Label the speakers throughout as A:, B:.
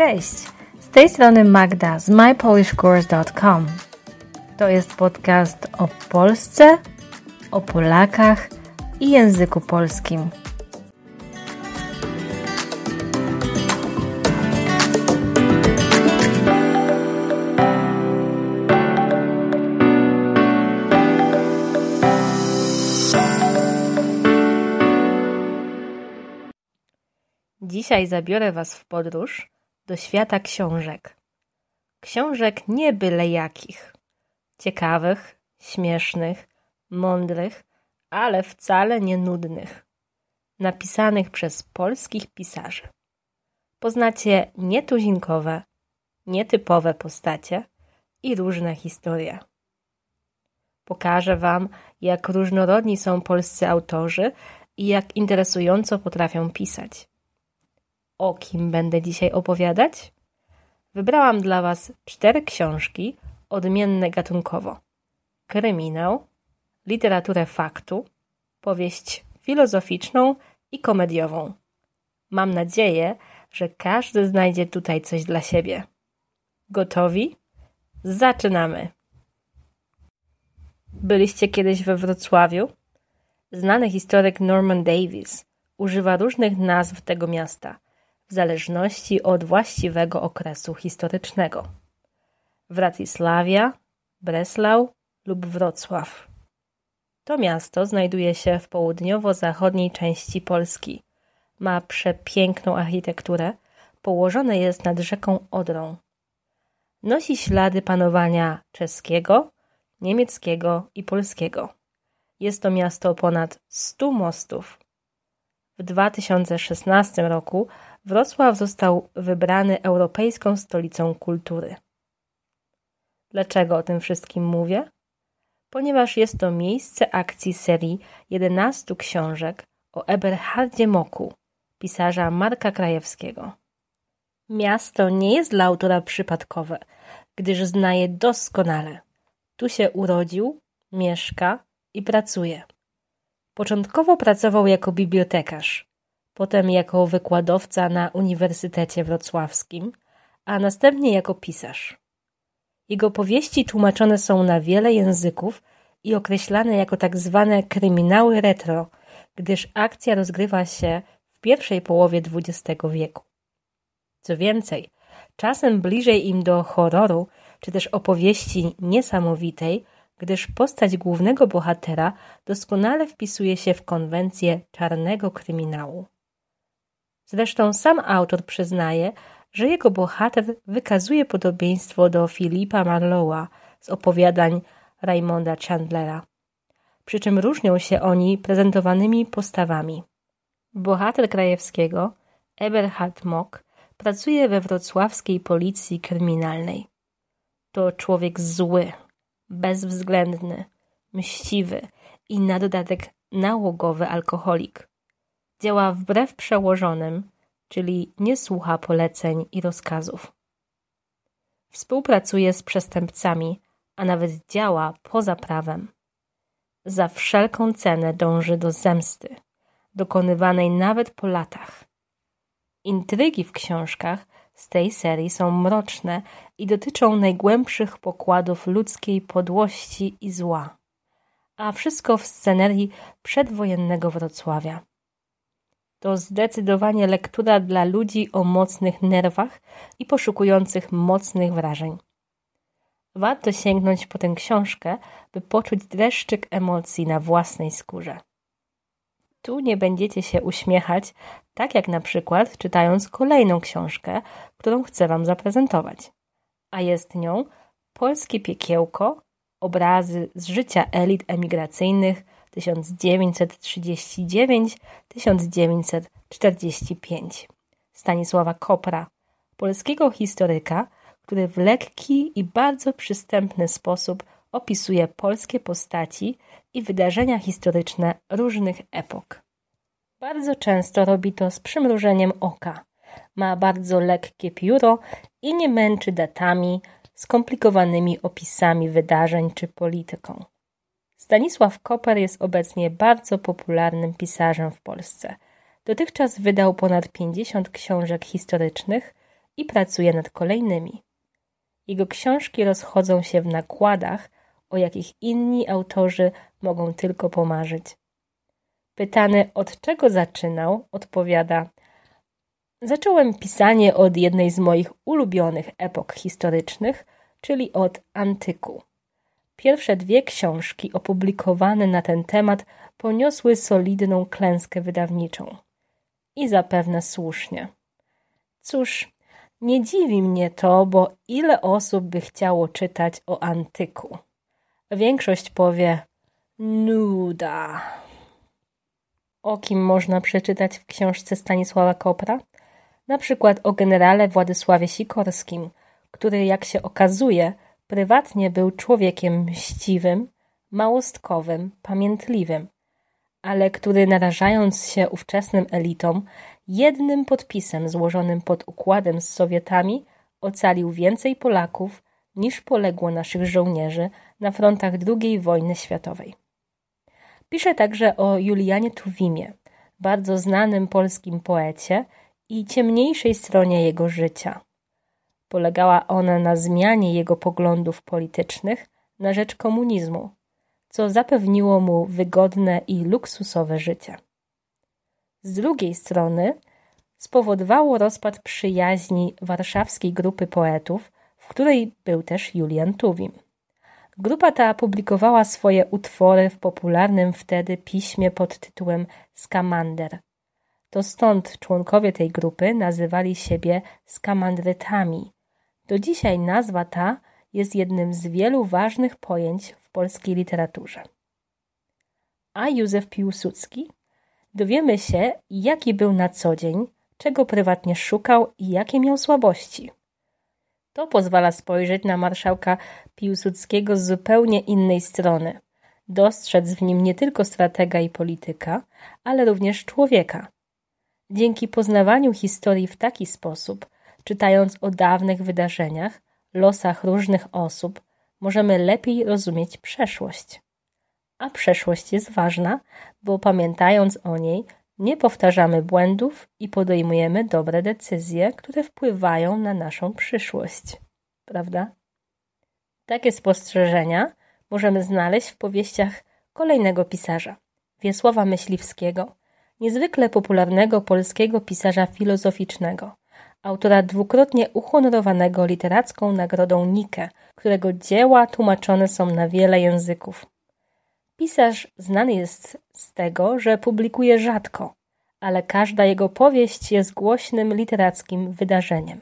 A: Cześć! Z tej strony Magda z mypolishcourse.com. To jest podcast o Polsce, o Polakach i języku polskim. Dzisiaj zabiorę Was w podróż do świata książek. Książek nie byle jakich. Ciekawych, śmiesznych, mądrych, ale wcale nie nudnych. Napisanych przez polskich pisarzy. Poznacie nietuzinkowe, nietypowe postacie i różne historie. Pokażę Wam, jak różnorodni są polscy autorzy i jak interesująco potrafią pisać o kim będę dzisiaj opowiadać? Wybrałam dla Was cztery książki odmienne gatunkowo: kryminał, literaturę faktu, powieść filozoficzną i komediową. Mam nadzieję, że każdy znajdzie tutaj coś dla siebie. Gotowi? Zaczynamy! Byliście kiedyś we Wrocławiu? Znany historyk Norman Davis używa różnych nazw tego miasta – w zależności od właściwego okresu historycznego. Wratysławia, Breslau lub Wrocław. To miasto znajduje się w południowo-zachodniej części Polski. Ma przepiękną architekturę, położone jest nad rzeką Odrą. Nosi ślady panowania czeskiego, niemieckiego i polskiego. Jest to miasto ponad 100 mostów. W 2016 roku Wrocław został wybrany Europejską Stolicą Kultury. Dlaczego o tym wszystkim mówię? Ponieważ jest to miejsce akcji serii 11 książek o Eberhardzie Moku, pisarza Marka Krajewskiego. Miasto nie jest dla autora przypadkowe, gdyż zna je doskonale. Tu się urodził, mieszka i pracuje. Początkowo pracował jako bibliotekarz, potem jako wykładowca na Uniwersytecie Wrocławskim, a następnie jako pisarz. Jego powieści tłumaczone są na wiele języków i określane jako tak zwane kryminały retro, gdyż akcja rozgrywa się w pierwszej połowie XX wieku. Co więcej, czasem bliżej im do horroru czy też opowieści niesamowitej, gdyż postać głównego bohatera doskonale wpisuje się w konwencję czarnego kryminału. Zresztą sam autor przyznaje, że jego bohater wykazuje podobieństwo do Filipa Marlowa z opowiadań Raymonda Chandlera, przy czym różnią się oni prezentowanymi postawami. Bohater Krajewskiego, Eberhard Mock, pracuje we wrocławskiej policji kryminalnej. To człowiek zły, bezwzględny, mściwy i na dodatek nałogowy alkoholik. Działa wbrew przełożonym, czyli nie słucha poleceń i rozkazów. Współpracuje z przestępcami, a nawet działa poza prawem. Za wszelką cenę dąży do zemsty, dokonywanej nawet po latach. Intrygi w książkach z tej serii są mroczne i dotyczą najgłębszych pokładów ludzkiej podłości i zła, a wszystko w scenerii przedwojennego Wrocławia to zdecydowanie lektura dla ludzi o mocnych nerwach i poszukujących mocnych wrażeń. Warto sięgnąć po tę książkę, by poczuć dreszczyk emocji na własnej skórze. Tu nie będziecie się uśmiechać, tak jak na przykład czytając kolejną książkę, którą chcę Wam zaprezentować. A jest nią Polskie Piekiełko obrazy z życia elit emigracyjnych 1939-1945 Stanisława Kopra, polskiego historyka, który w lekki i bardzo przystępny sposób opisuje polskie postaci i wydarzenia historyczne różnych epok. Bardzo często robi to z przymrużeniem oka. Ma bardzo lekkie pióro i nie męczy datami, skomplikowanymi opisami wydarzeń czy polityką. Stanisław Koper jest obecnie bardzo popularnym pisarzem w Polsce. Dotychczas wydał ponad 50 książek historycznych i pracuje nad kolejnymi. Jego książki rozchodzą się w nakładach, o jakich inni autorzy mogą tylko pomarzyć. Pytany od czego zaczynał, odpowiada: Zacząłem pisanie od jednej z moich ulubionych epok historycznych, czyli od antyku. Pierwsze dwie książki opublikowane na ten temat poniosły solidną klęskę wydawniczą. I zapewne słusznie. Cóż, nie dziwi mnie to, bo ile osób by chciało czytać o antyku? Większość powie nuda. O kim można przeczytać w książce Stanisława Kopra? Na przykład o generale Władysławie Sikorskim, który, jak się okazuje, Prywatnie był człowiekiem mściwym, małostkowym, pamiętliwym, ale który narażając się ówczesnym elitom, jednym podpisem złożonym pod układem z Sowietami ocalił więcej Polaków niż poległo naszych żołnierzy na frontach II wojny światowej. Pisze także o Julianie Tuwimie, bardzo znanym polskim poecie i ciemniejszej stronie jego życia – Polegała ona na zmianie jego poglądów politycznych na rzecz komunizmu, co zapewniło mu wygodne i luksusowe życie. Z drugiej strony spowodowało rozpad przyjaźni warszawskiej grupy poetów, w której był też Julian Tuwim. Grupa ta publikowała swoje utwory w popularnym wtedy piśmie pod tytułem Skamander. To stąd członkowie tej grupy nazywali siebie skamandrytami, do dzisiaj nazwa ta jest jednym z wielu ważnych pojęć w polskiej literaturze. A Józef Piłsudski? Dowiemy się, jaki był na co dzień, czego prywatnie szukał i jakie miał słabości. To pozwala spojrzeć na marszałka Piłsudskiego z zupełnie innej strony, dostrzec w nim nie tylko stratega i polityka, ale również człowieka. Dzięki poznawaniu historii w taki sposób czytając o dawnych wydarzeniach, losach różnych osób, możemy lepiej rozumieć przeszłość. A przeszłość jest ważna, bo pamiętając o niej, nie powtarzamy błędów i podejmujemy dobre decyzje, które wpływają na naszą przyszłość. Prawda? Takie spostrzeżenia możemy znaleźć w powieściach kolejnego pisarza, Wiesława Myśliwskiego, niezwykle popularnego polskiego pisarza filozoficznego autora dwukrotnie uhonorowanego literacką nagrodą Nike, którego dzieła tłumaczone są na wiele języków. Pisarz znany jest z tego, że publikuje rzadko, ale każda jego powieść jest głośnym literackim wydarzeniem.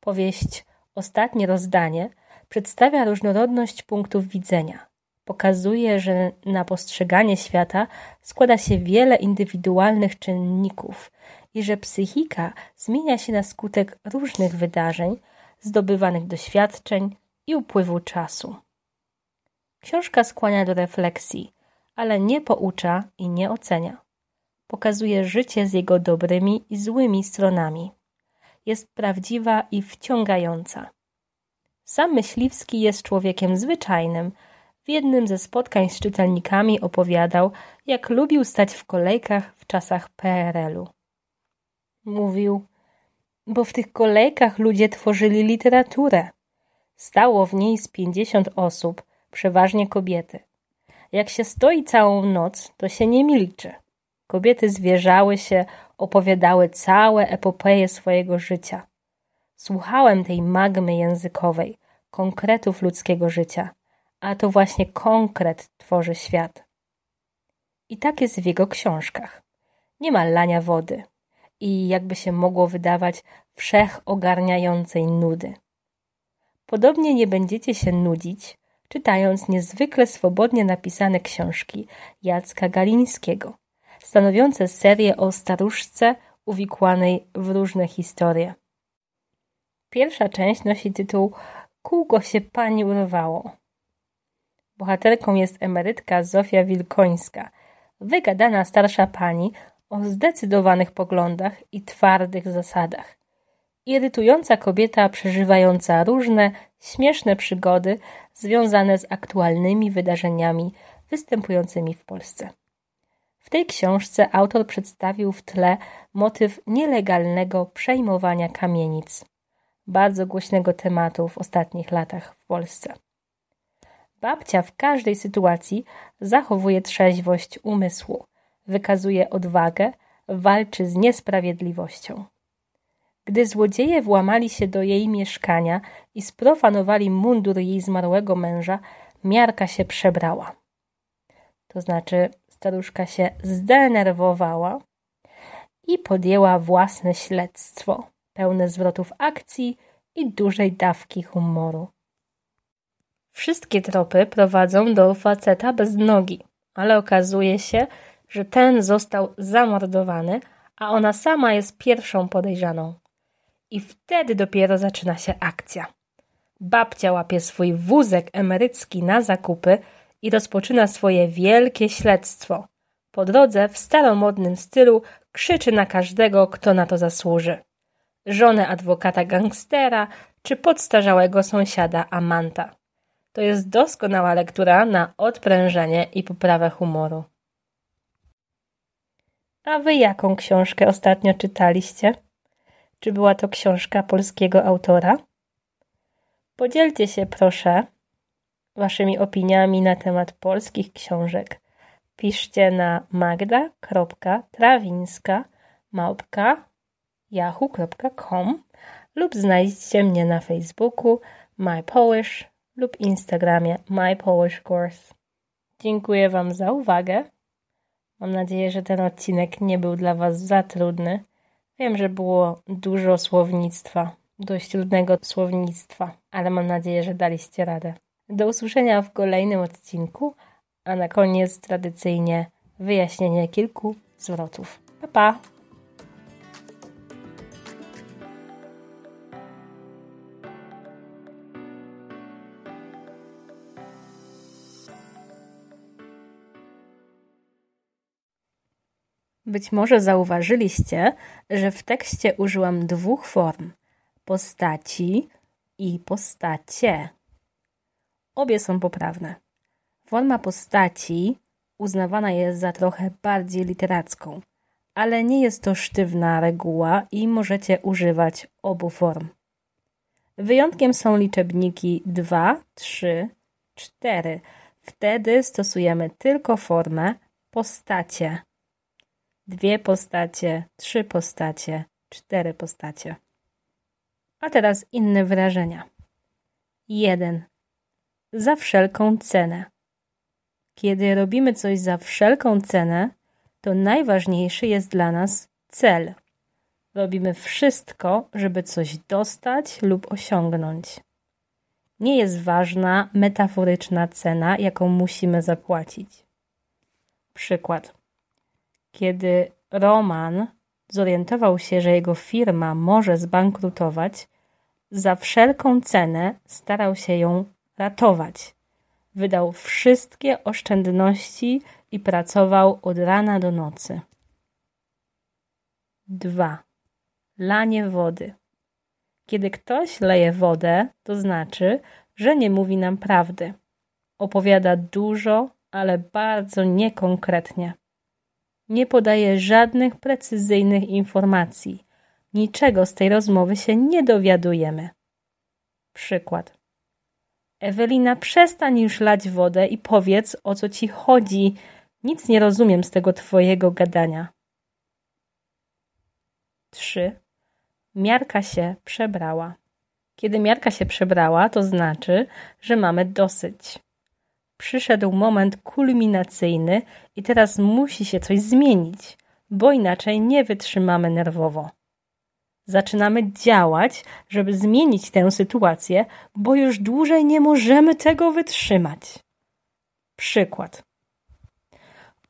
A: Powieść Ostatnie rozdanie przedstawia różnorodność punktów widzenia – pokazuje, że na postrzeganie świata składa się wiele indywidualnych czynników i że psychika zmienia się na skutek różnych wydarzeń, zdobywanych doświadczeń i upływu czasu. Książka skłania do refleksji, ale nie poucza i nie ocenia. Pokazuje życie z jego dobrymi i złymi stronami. Jest prawdziwa i wciągająca. Sam myśliwski jest człowiekiem zwyczajnym, w jednym ze spotkań z czytelnikami opowiadał, jak lubił stać w kolejkach w czasach PRL-u. Mówił, bo w tych kolejkach ludzie tworzyli literaturę. Stało w niej z pięćdziesiąt osób, przeważnie kobiety. Jak się stoi całą noc, to się nie milczy. Kobiety zwierzały się, opowiadały całe epopeje swojego życia. Słuchałem tej magmy językowej, konkretów ludzkiego życia a to właśnie konkret tworzy świat. I tak jest w jego książkach. Nie ma lania wody i, jakby się mogło wydawać, wszechogarniającej nudy. Podobnie nie będziecie się nudzić, czytając niezwykle swobodnie napisane książki Jacka Galińskiego, stanowiące serię o staruszce uwikłanej w różne historie. Pierwsza część nosi tytuł Kółko się pani urwało. Bohaterką jest emerytka Zofia Wilkońska, wygadana starsza pani o zdecydowanych poglądach i twardych zasadach. Irytująca kobieta przeżywająca różne, śmieszne przygody związane z aktualnymi wydarzeniami występującymi w Polsce. W tej książce autor przedstawił w tle motyw nielegalnego przejmowania kamienic, bardzo głośnego tematu w ostatnich latach w Polsce. Babcia w każdej sytuacji zachowuje trzeźwość umysłu, wykazuje odwagę, walczy z niesprawiedliwością. Gdy złodzieje włamali się do jej mieszkania i sprofanowali mundur jej zmarłego męża, miarka się przebrała. To znaczy, staruszka się zdenerwowała i podjęła własne śledztwo, pełne zwrotów akcji i dużej dawki humoru. Wszystkie tropy prowadzą do faceta bez nogi, ale okazuje się, że ten został zamordowany, a ona sama jest pierwszą podejrzaną. I wtedy dopiero zaczyna się akcja. Babcia łapie swój wózek emerycki na zakupy i rozpoczyna swoje wielkie śledztwo. Po drodze w staromodnym stylu krzyczy na każdego, kto na to zasłuży. Żonę adwokata gangstera czy podstarzałego sąsiada Amanta. To jest doskonała lektura na odprężenie i poprawę humoru. A wy jaką książkę ostatnio czytaliście? Czy była to książka polskiego autora? Podzielcie się, proszę, waszymi opiniami na temat polskich książek. Piszcie na magda.trawińska małpka yahoo.com lub znajdźcie mnie na Facebooku My Polish lub Instagramie My Polish Course. Dziękuję Wam za uwagę. Mam nadzieję, że ten odcinek nie był dla Was za trudny. Wiem, że było dużo słownictwa, dość trudnego słownictwa, ale mam nadzieję, że daliście radę. Do usłyszenia w kolejnym odcinku, a na koniec tradycyjnie wyjaśnienie kilku zwrotów. Pa pa! Być może zauważyliście, że w tekście użyłam dwóch form: postaci i postacie. Obie są poprawne. Forma postaci uznawana jest za trochę bardziej literacką, ale nie jest to sztywna reguła i możecie używać obu form. Wyjątkiem są liczebniki 2, 3, 4. Wtedy stosujemy tylko formę postacie dwie postacie, trzy postacie, cztery postacie. A teraz inne wyrażenia. 1. Za wszelką cenę. Kiedy robimy coś za wszelką cenę, to najważniejszy jest dla nas cel. Robimy wszystko, żeby coś dostać lub osiągnąć. Nie jest ważna metaforyczna cena, jaką musimy zapłacić. Przykład. Kiedy Roman zorientował się, że jego firma może zbankrutować, za wszelką cenę starał się ją ratować. Wydał wszystkie oszczędności i pracował od rana do nocy. 2. Lanie wody. Kiedy ktoś leje wodę, to znaczy, że nie mówi nam prawdy. Opowiada dużo, ale bardzo niekonkretnie nie podaje żadnych precyzyjnych informacji. Niczego z tej rozmowy się nie dowiadujemy. Przykład. Ewelina, przestań już lać wodę i powiedz, o co ci chodzi. Nic nie rozumiem z tego twojego gadania. 3. Miarka się przebrała. Kiedy miarka się przebrała, to znaczy, że mamy dosyć przyszedł moment kulminacyjny i teraz musi się coś zmienić, bo inaczej nie wytrzymamy nerwowo. Zaczynamy działać, żeby zmienić tę sytuację, bo już dłużej nie możemy tego wytrzymać. Przykład.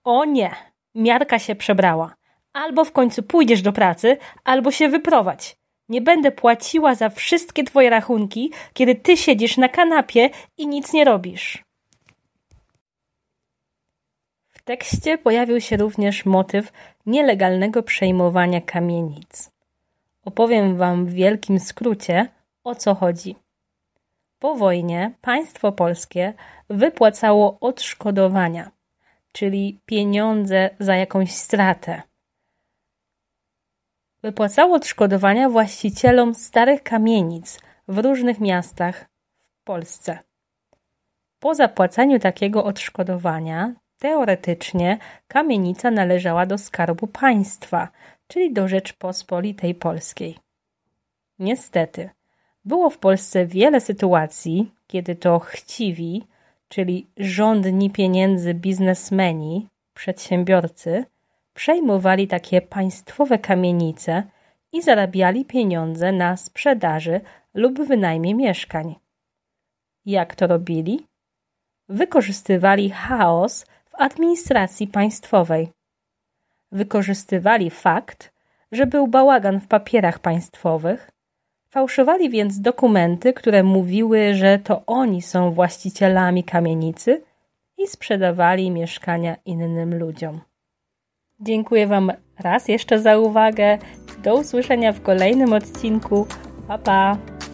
A: O nie, miarka się przebrała. Albo w końcu pójdziesz do pracy, albo się wyprowadź. Nie będę płaciła za wszystkie twoje rachunki, kiedy ty siedzisz na kanapie i nic nie robisz tekście pojawił się również motyw nielegalnego przejmowania kamienic. Opowiem Wam w wielkim skrócie, o co chodzi. Po wojnie państwo polskie wypłacało odszkodowania, czyli pieniądze za jakąś stratę. Wypłacało odszkodowania właścicielom starych kamienic w różnych miastach w Polsce. Po zapłaceniu takiego odszkodowania Teoretycznie kamienica należała do skarbu państwa, czyli do Rzeczpospolitej Polskiej. Niestety, było w Polsce wiele sytuacji, kiedy to chciwi, czyli rządni pieniędzy biznesmeni, przedsiębiorcy, przejmowali takie państwowe kamienice i zarabiali pieniądze na sprzedaży lub wynajmie mieszkań. Jak to robili? Wykorzystywali chaos w administracji państwowej. Wykorzystywali fakt, że był bałagan w papierach państwowych, fałszowali więc dokumenty, które mówiły, że to oni są właścicielami kamienicy i sprzedawali mieszkania innym ludziom. Dziękuję Wam raz jeszcze za uwagę. Do usłyszenia w kolejnym odcinku. Pa, pa!